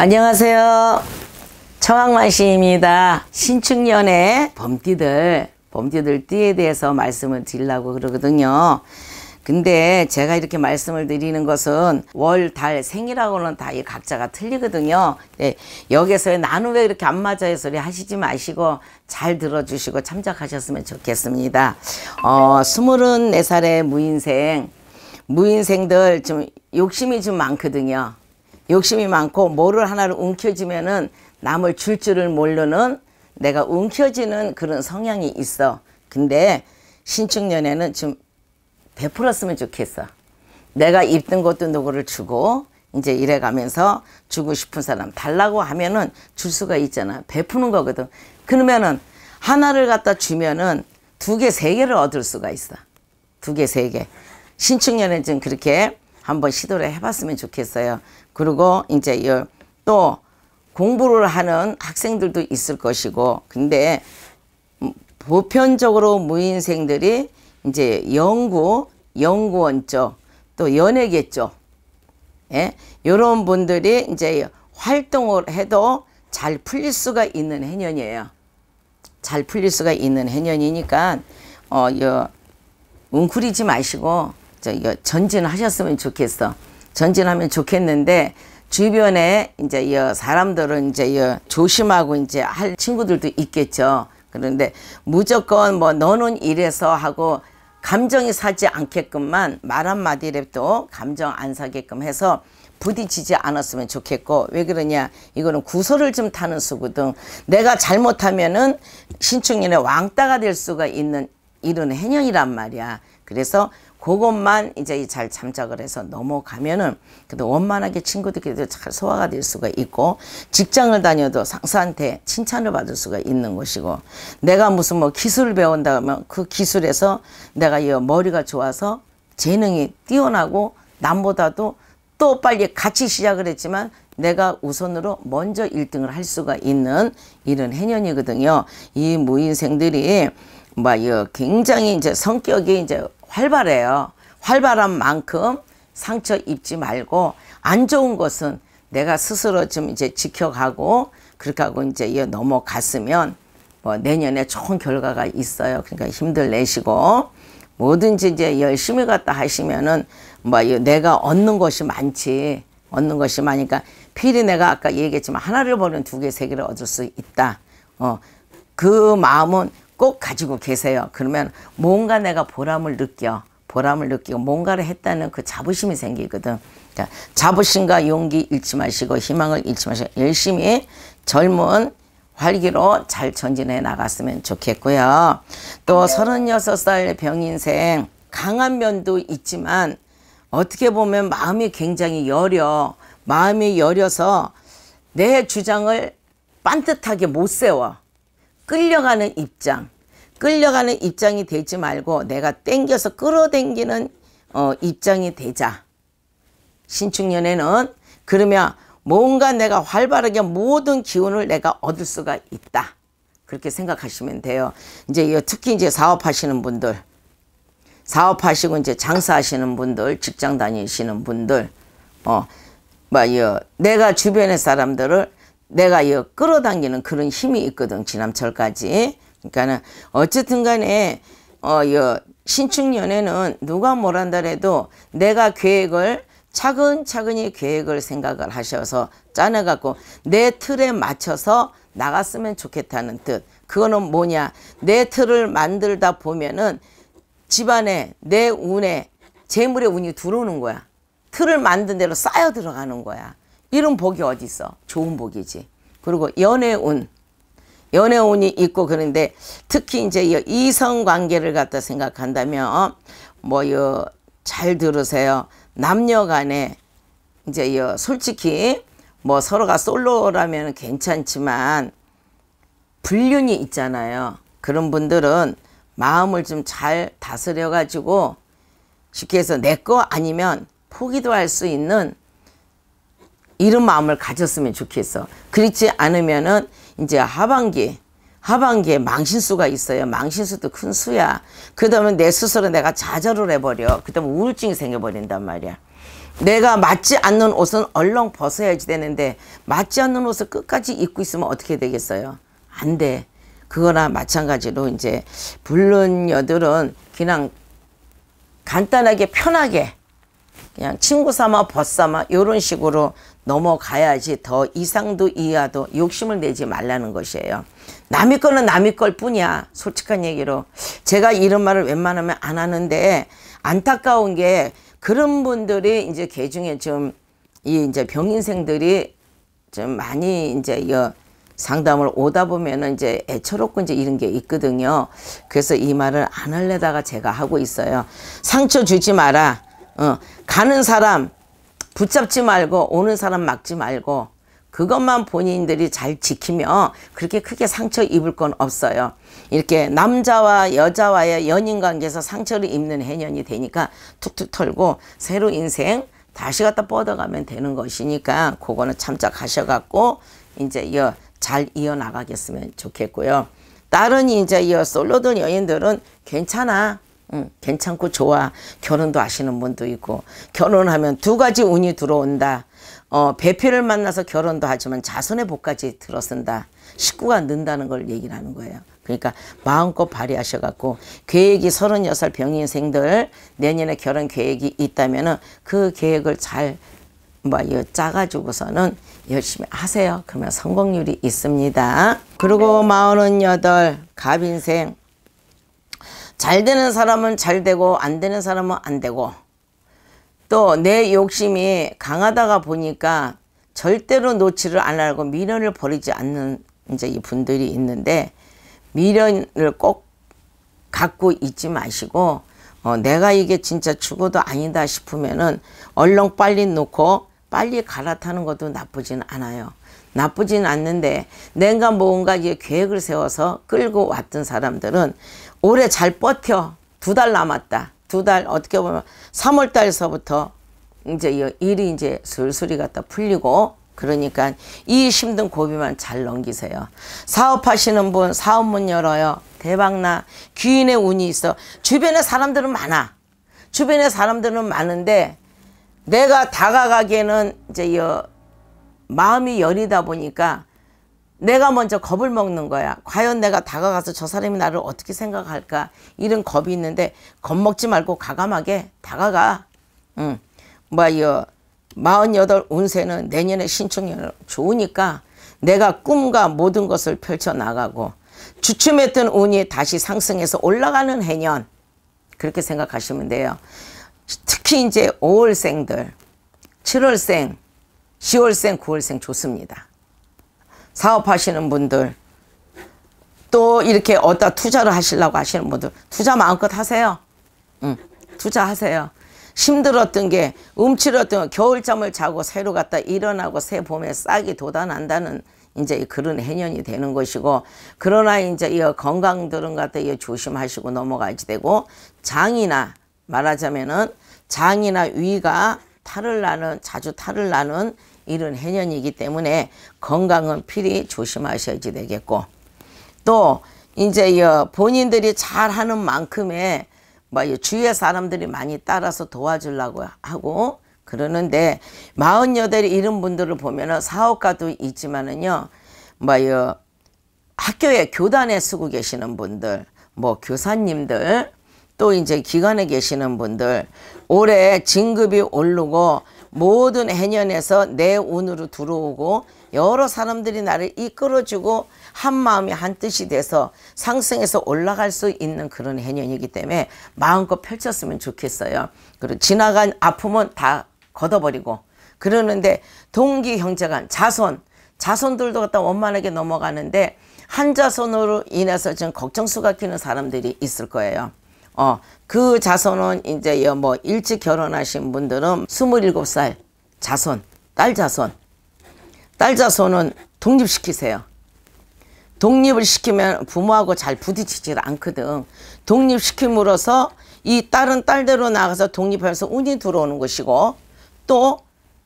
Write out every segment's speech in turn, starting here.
안녕하세요. 청학만씨입니다. 신축년에 범띠들, 범띠들 띠에 대해서 말씀을 드리려고 그러거든요. 근데 제가 이렇게 말씀을 드리는 것은 월, 달, 생이라고는 다 이 각자가 틀리거든요. 네, 여기서 나는 왜 이렇게 안 맞아요 소리 하시지 마시고 잘 들어주시고 참작하셨으면 좋겠습니다. 어, 스물2네살의 무인생, 무인생들 좀 욕심이 좀 많거든요. 욕심이 많고 뭐를 하나를 움켜쥐면은 남을 줄 줄을 모르는 내가 움켜쥐는 그런 성향이 있어. 근데 신축년에는 좀 베풀었으면 좋겠어. 내가 입든 것도 누구를 주고 이제 이래 가면서 주고 싶은 사람 달라고 하면은 줄 수가 있잖아. 베푸는 거거든. 그러면은 하나를 갖다 주면은 두 개, 세 개를 얻을 수가 있어. 두 개, 세 개. 신축년에 좀 그렇게 한번 시도를 해봤으면 좋겠어요. 그리고 이제 또 공부를 하는 학생들도 있을 것이고 근데 음, 보편적으로 무인생들이 이제 연구, 연구원 쪽, 또 연예계 쪽, 예? 이런 분들이 이제 활동을 해도 잘 풀릴 수가 있는 해년이에요. 잘 풀릴 수가 있는 해년이니까, 어, 여, 웅크리지 마시고, 저, 여, 전진하셨으면 좋겠어. 전진하면 좋겠는데 주변에 이제 이 사람들은 이제 이 조심하고 이제 할 친구들도 있겠죠. 그런데 무조건 뭐 너는 이래서 하고 감정이 사지 않게끔만 말 한마디라도 감정 안 사게끔 해서 부딪히지 않았으면 좋겠고 왜 그러냐 이거는 구설을 좀 타는 수거든 내가 잘못하면은 신축인의 왕따가 될 수가 있는 이런 행령이란 말이야 그래서 그것만 이제 잘 잠적을 해서 넘어가면은 그래도 원만하게 친구들끼리도 잘 소화가 될 수가 있고 직장을 다녀도 상사한테 칭찬을 받을 수가 있는 것이고 내가 무슨 뭐 기술을 배운다 하면 그 기술에서 내가 이 머리가 좋아서 재능이 뛰어나고 남보다도 또 빨리 같이 시작을 했지만 내가 우선으로 먼저 1등을 할 수가 있는 이런 해년이거든요. 이 무인생들이 막 뭐 굉장히 이제 성격이 이제 활발해요. 활발한 만큼 상처 입지 말고 안 좋은 것은 내가 스스로 좀 이제 지켜가고 그렇게 하고 이제 넘어갔으면 뭐 내년에 좋은 결과가 있어요. 그러니까 힘들 내시고 뭐든지 이제 열심히 갖다 하시면은 뭐 내가 얻는 것이 많지 얻는 것이 많으니까 필히 내가 아까 얘기했지만 하나를 보는두개 세 개를 얻을 수 있다. 어그 마음은 꼭 가지고 계세요. 그러면 뭔가 내가 보람을 느껴. 보람을 느끼고 뭔가를 했다는 그 자부심이 생기거든. 그러니까 자부심과 용기 잃지 마시고 희망을 잃지 마시고 열심히 젊은 활기로 잘 전진해 나갔으면 좋겠고요. 또 36살 병인생 강한 면도 있지만 어떻게 보면 마음이 굉장히 여려 마음이 여려서 내 주장을 반듯하게 못 세워. 끌려가는 입장, 끌려가는 입장이 되지 말고 내가 땡겨서 끌어당기는 어, 입장이 되자. 신축년에는 그러면 뭔가 내가 활발하게 모든 기운을 내가 얻을 수가 있다. 그렇게 생각하시면 돼요. 이제 특히 이제 사업하시는 분들, 사업하시고 이제 장사하시는 분들, 직장 다니시는 분들, 어, 뭐, 내가 주변의 사람들을 내가 이 끌어당기는 그런 힘이 있거든 지남철까지 그러니까는 어쨌든 간에 어이 신축연애는 누가 뭐란다 해도 내가 계획을 차근차근히 계획을 생각을 하셔서 짜내갖고 내 틀에 맞춰서 나갔으면 좋겠다는 뜻 그거는 뭐냐 내 틀을 만들다 보면은 집안에 내 운에 재물의 운이 들어오는 거야 틀을 만든 대로 쌓여 들어가는 거야 이런 복이 어디 있어? 좋은 복이지. 그리고 연애운. 연애운이 있고 그런데 특히 이제 이성 관계를 갖다 생각한다면 어? 뭐요 잘 들으세요. 남녀 간에 이제 요 솔직히 뭐 서로가 솔로라면 괜찮지만 불륜이 있잖아요. 그런 분들은 마음을 좀 잘 다스려 가지고 쉽게 해서 내 거 아니면 포기도 할 수 있는 이런 마음을 가졌으면 좋겠어. 그렇지 않으면은 이제 하반기 하반기에 망신수가 있어요. 망신수도 큰 수야. 그다음에 내 스스로 내가 좌절을 해버려. 그다음에 우울증이 생겨버린단 말이야. 내가 맞지 않는 옷은 얼렁 벗어야지 되는데 맞지 않는 옷을 끝까지 입고 있으면 어떻게 되겠어요? 안 돼. 그거나 마찬가지로 이제 불론 여들은 그냥 간단하게 편하게 그냥 친구 삼아 벗 삼아 이런 식으로 넘어가야지 더 이상도 이하도 욕심을 내지 말라는 것이에요. 남의 거는 남의 걸 뿐이야. 솔직한 얘기로. 제가 이런 말을 웬만하면 안 하는데 안타까운 게 그런 분들이 이제 개 중에 좀이 이제 병인생들이 좀 많이 이제 이 상담을 오다 보면은 이제 애처롭고 이제 이런 게 있거든요. 그래서 이 말을 안할래다가 제가 하고 있어요. 상처 주지 마라. 어, 가는 사람 붙잡지 말고 오는 사람 막지 말고 그것만 본인들이 잘 지키면 그렇게 크게 상처 입을 건 없어요. 이렇게 남자와 여자와의 연인 관계에서 상처를 입는 해년이 되니까 툭툭 털고 새로 인생 다시 갖다 뻗어가면 되는 것이니까 그거는 참작하셔갖고 이제 이어 잘 이어나가겠으면 좋겠고요. 다른 이제 이어 솔로든 여인들은 괜찮아. 응, 괜찮고 좋아. 결혼도 아시는 분도 있고 결혼하면 두 가지 운이 들어온다. 어, 배필을 만나서 결혼도 하지만 자손의 복까지 들어선다. 식구가 는다는 걸 얘기를 하는 거예요. 그러니까 마음껏 발휘하셔갖고 계획이 36살 병인생들 내년에 결혼 계획이 있다면은 그 계획을 잘 뭐, 짜가지고서는 열심히 하세요. 그러면 성공률이 있습니다. 그리고 마흔여덟 갑인생 잘 되는 사람은 잘 되고 안 되는 사람은 안 되고 또 내 욕심이 강하다가 보니까 절대로 놓지를않으려고 미련을 버리지 않는 이제 이 분들이 있는데 미련을 꼭 갖고 있지 마시고 어, 내가 이게 진짜 죽어도 아니다 싶으면은 얼렁 빨리 놓고 빨리 갈아타는 것도 나쁘진 않아요. 나쁘진 않는데 내가 뭔가 이제 계획을 세워서 끌고 왔던 사람들은 올해 잘 버텨. 두 달 남았다. 두 달 어떻게 보면 3월 달서부터 이제 일이 이제 술술이 갖다 풀리고 그러니까 이 힘든 고비만 잘 넘기세요. 사업하시는 분 사업문 열어요. 대박나. 귀인의 운이 있어. 주변에 사람들은 많아. 주변에 사람들은 많은데 내가 다가가기에는 이제 마음이 여리다 보니까 내가 먼저 겁을 먹는 거야. 과연 내가 다가가서 저 사람이 나를 어떻게 생각할까? 이런 겁이 있는데 겁먹지 말고 과감하게 다가가. 응. 뭐야, 48 운세는 내년에 신축년 좋으니까 내가 꿈과 모든 것을 펼쳐나가고 주춤했던 운이 다시 상승해서 올라가는 해년. 그렇게 생각하시면 돼요. 특히 이제 5월생들, 7월생, 10월생, 9월생 좋습니다. 사업하시는 분들 또 이렇게 어디다 투자를 하시려고 하시는 분들 투자 마음껏 하세요. 응. 투자하세요. 힘들었던 게 움츠렸던 게 겨울잠을 자고 새로 갔다 일어나고 새 봄에 싹이 돋아난다는 이제 그런 해년이 되는 것이고 그러나 이제 이 건강들은 갖다 조심하시고 넘어가지 되고 장이나 말하자면은 장이나 위가 탈을 나는 자주 탈을 나는 이런 해년이기 때문에 건강은 필히 조심하셔야지 되겠고 또 이제 본인들이 잘하는 만큼의 뭐 주위의 사람들이 많이 따라서 도와주려고 하고 그러는데 마흔여덟 이런 분들을 보면은 사업가도 있지만은요 뭐 학교에 교단에 쓰고 계시는 분들 뭐 교사님들 또 이제 기관에 계시는 분들 올해 진급이 오르고 모든 해년에서 내 운으로 들어오고 여러 사람들이 나를 이끌어주고 한 마음이 한 뜻이 돼서 상승해서 올라갈 수 있는 그런 해년이기 때문에 마음껏 펼쳤으면 좋겠어요. 그리고 지나간 아픔은 다 걷어버리고 그러는데 동기 형제간 자손 자손들도 갖다 원만하게 넘어가는데 한자손으로 인해서 지금 걱정수가 끼는 사람들이 있을 거예요. 어, 그 자손은 이제 뭐 일찍 결혼하신 분들은 27살 자손, 딸 자손. 딸 자손은 독립시키세요. 독립을 시키면 부모하고 잘 부딪히질 않거든. 독립시킴으로써 이 딸은 딸대로 나가서 독립해서 운이 들어오는 것이고 또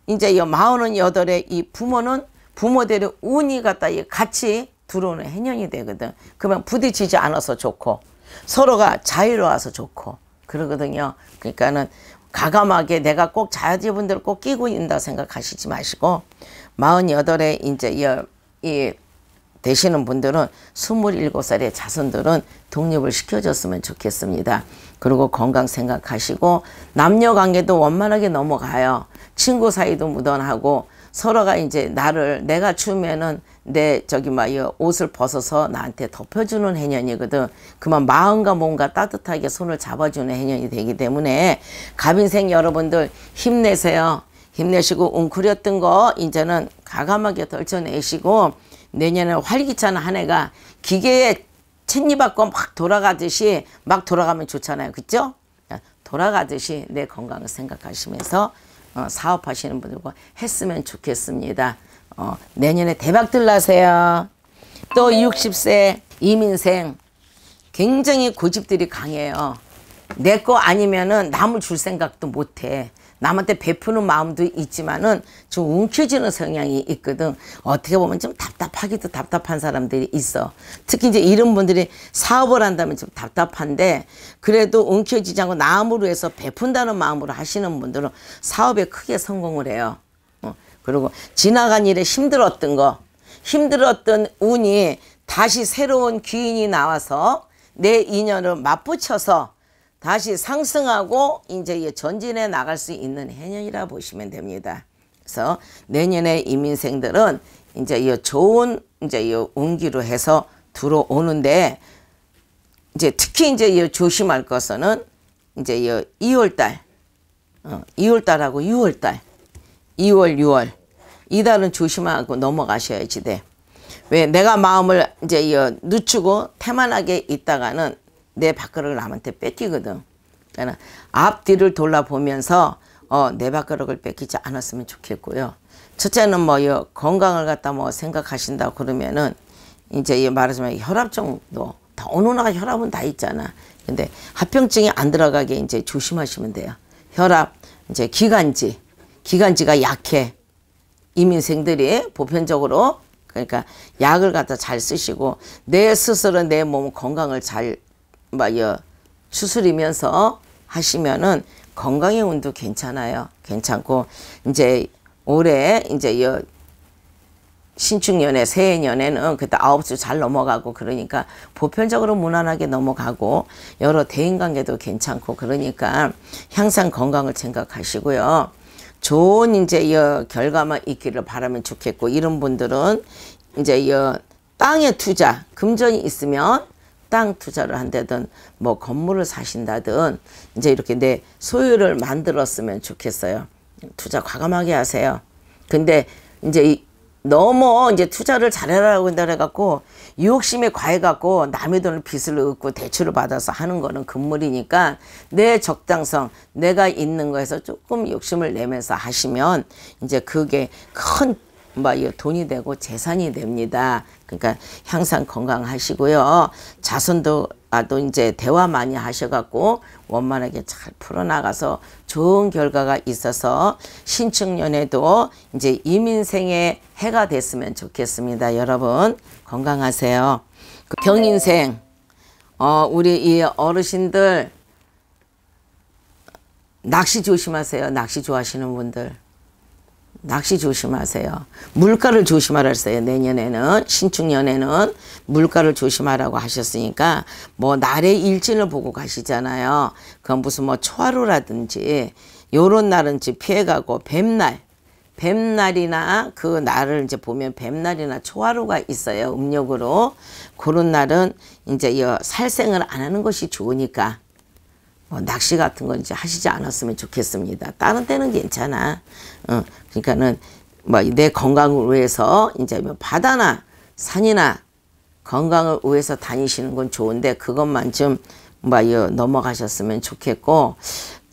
이제 마흔은 여덟에 이 부모는 부모들의 운이 갖다 같이 들어오는 해년이 되거든. 그러면 부딪히지 않아서 좋고 서로가 자유로워서 좋고 그러거든요. 그러니까는 가감하게 내가 꼭 자유분들 꼭 끼고 있다 생각하시지 마시고 48에 이제 이 되시는 분들은 27살의 자손들은 독립을 시켜줬으면 좋겠습니다. 그리고 건강 생각하시고 남녀 관계도 원만하게 넘어가요. 친구 사이도 무던하고 서로가 이제 나를 내가 추우면은 내 저기 막이 옷을 벗어서 나한테 덮여주는 해년이거든. 그만 마음과 몸과 따뜻하게 손을 잡아주는 해년이 되기 때문에 갑인생 여러분들 힘내세요. 힘내시고 웅크렸던 거 이제는 가감하게 떨쳐내시고 내년에 활기찬 한 해가 기계에 챈니받고 막 돌아가듯이 막 돌아가면 좋잖아요. 그죠? 돌아가듯이 내 건강을 생각하시면서 어, 사업하시는 분들과 했으면 좋겠습니다. 어, 내년에 대박들 나세요. 또 60세 이민생 굉장히 고집들이 강해요. 내 거 아니면은 남을 줄 생각도 못해. 남한테 베푸는 마음도 있지만은 좀움켜지는 성향이 있거든. 어떻게 보면 좀 답답하기도 답답한 사람들이 있어. 특히 이제 이런 분들이 사업을 한다면 좀 답답한데 그래도 움켜쥐지 않고 남으로 해서 베푼다는 마음으로 하시는 분들은 사업에 크게 성공을 해요. 어. 그리고 지나간 일에 힘들었던 거, 힘들었던 운이 다시 새로운 귀인이 나와서 내 인연을 맞붙여서 다시 상승하고 이제 전진해 나갈 수 있는 해년이라 보시면 됩니다. 그래서 내년에 이민생들은 이제 이 좋은 이제 이 운기로 해서 들어오는데 이제 특히 이제 이 조심할 것은 이제 어, 이 2월달, 2월달하고 6월달, 2월, 6월 이달은 조심하고 넘어가셔야지 돼. 왜 내가 마음을 이제 이 늦추고 태만하게 있다가는 내 밥그릇을 남한테 뺏기거든. 그러니까 앞뒤를 돌아보면서 어, 내 밥그릇을 뺏기지 않았으면 좋겠고요. 첫째는 뭐 건강을 갖다 뭐 생각하신다 그러면은 이제 말하자면 혈압 정도 다 어느 나 혈압은 다 있잖아. 근데 합병증이 안 들어가게 이제 조심하시면 돼요. 혈압 이제 기관지 기관지가 약해 이민생들이 보편적으로 그러니까 약을 갖다 잘 쓰시고 내 스스로 내 몸 건강을 잘 막여 뭐, 추스리면서 하시면은 건강의 운도 괜찮아요. 괜찮고 이제 올해 이제 여 신축년에 새해년에는 그때 아홉 수잘 넘어가고 그러니까 보편적으로 무난하게 넘어가고 여러 대인관계도 괜찮고 그러니까 항상 건강을 생각하시고요. 좋은 이제 여 결과만 있기를 바라면 좋겠고 이런 분들은 이제 여 땅에 투자 금전이 있으면 땅 투자를 한다든 뭐 건물을 사신다든 이제 이렇게 내 소유를 만들었으면 좋겠어요. 투자 과감하게 하세요. 근데 이제 너무 이제 투자를 잘해라고 한다 해갖고 욕심에 과해갖고 남의 돈을 빚을 얻고 대출을 받아서 하는 거는 금물이니까 내 적당성 내가 있는 거에서 조금 욕심을 내면서 하시면 이제 그게 큰뭐 돈이 되고 재산이 됩니다. 그러니까 항상 건강하시고요. 자손도 아도 이제 대화 많이 하셔갖고 원만하게 잘 풀어나가서 좋은 결과가 있어서 신축년에도 이제 이민생의 해가 됐으면 좋겠습니다. 여러분 건강하세요. 그 병인생 어, 우리 이 어르신들 낚시 조심하세요. 낚시 좋아하시는 분들. 낚시 조심하세요. 물가를 조심하라 했어요. 내년에는 신축년에는 물가를 조심하라고 하셨으니까 뭐 날의 일진을 보고 가시잖아요. 그건 무슨 뭐 초하루라든지 요런 날은 이제 피해가고 뱀날 뱀날이나 그 날을 이제 보면 뱀날이나 초하루가 있어요. 음력으로. 그런 날은 이제 살생을 안 하는 것이 좋으니까 어, 낚시 같은 건 이제 하시지 않았으면 좋겠습니다. 다른 때는 괜찮아. 어, 그러니까는 뭐 내 건강을 위해서 이제 뭐 바다나 산이나 건강을 위해서 다니시는 건 좋은데 그것만 좀뭐 넘어가셨으면 좋겠고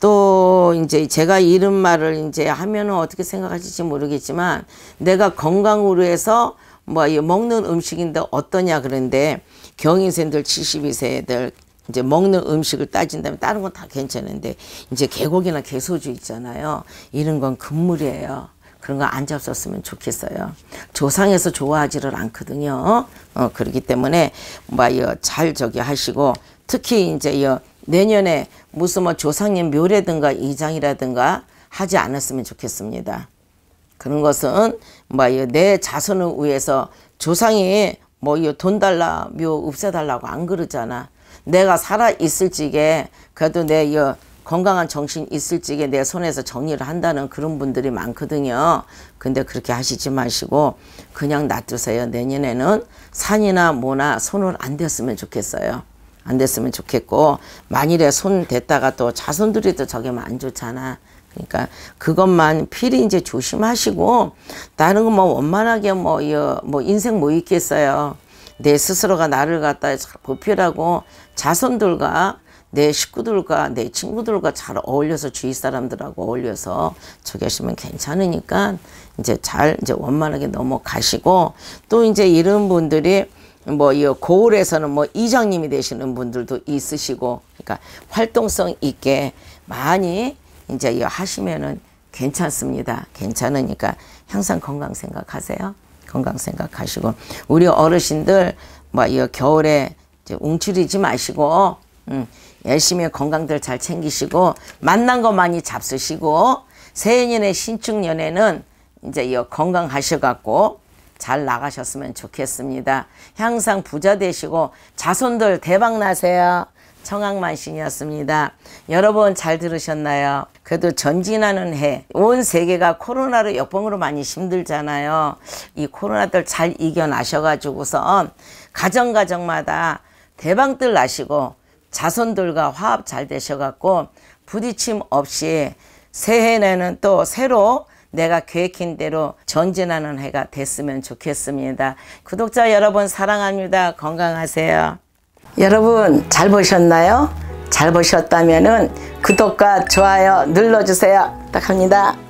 또 이제 제가 이런 말을 이제 하면은 어떻게 생각하실지 모르겠지만 내가 건강으로해서뭐 먹는 음식인데 어떠냐 그런데 경인생들 72세들 이제 먹는 음식을 따진다면 다른 건 다 괜찮은데 이제 개고기나 개소주 있잖아요. 이런 건 금물이에요. 그런 거 안 잡섰으면 좋겠어요. 조상에서 좋아하지를 않거든요. 어, 그렇기 때문에 뭐잘 저기 하시고 특히 이제 여 내년에 무슨 뭐 조상님 묘래든가 이장이라든가 하지 않았으면 좋겠습니다. 그런 것은 뭐내 자손을 위해서 조상이 뭐돈 달라 묘 없애달라고 안 그러잖아. 내가 살아 있을 지게 그래도 내 여, 건강한 정신 있을 지게 내 손에서 정리를 한다는 그런 분들이 많거든요. 근데 그렇게 하시지 마시고 그냥 놔두세요. 내년에는 산이나 뭐나 손을 안 댔으면 좋겠어요. 안댔으면 좋겠고 만일에 손 댔다가 또 자손들이 또 저게 안 좋잖아. 그러니까 그것만 필히 이제 조심하시고 다른 거 뭐 원만하게 뭐뭐 뭐 인생 뭐 있겠어요. 내 스스로가 나를 갖다 보필하고 자손들과 내 식구들과 내 친구들과 잘 어울려서 주위 사람들하고 어울려서 저기 하시면 괜찮으니까 이제 잘 이제 원만하게 넘어가시고 또 이제 이런 분들이 뭐 이 고을에서는 뭐 이장님이 되시는 분들도 있으시고 그러니까 활동성 있게 많이 이제 하시면은 괜찮습니다. 괜찮으니까 항상 건강 생각하세요. 건강 생각하시고 우리 어르신들 뭐 이 겨울에 이제 웅추리지 마시고 음, 열심히 건강들 잘 챙기시고 만난 거 많이 잡수시고 새해년의 신축년에는 이제 이 건강하셔갖고 잘 나가셨으면 좋겠습니다. 항상 부자 되시고 자손들 대박 나세요. 청학만신이었습니다. 여러분 잘 들으셨나요? 그래도 전진하는 해, 온 세계가 코로나로 역병으로 많이 힘들잖아요. 이 코로나들 잘 이겨나셔가지고서 가정가정마다 대방들 나시고 자손들과 화합 잘 되셔갖고 부딪힘 없이 새해에는 또 새로 내가 계획한 대로 전진하는 해가 됐으면 좋겠습니다. 구독자 여러분 사랑합니다. 건강하세요. 여러분 잘 보셨나요? 잘 보셨다면 구독과 좋아요 눌러주세요. 부탁합니다.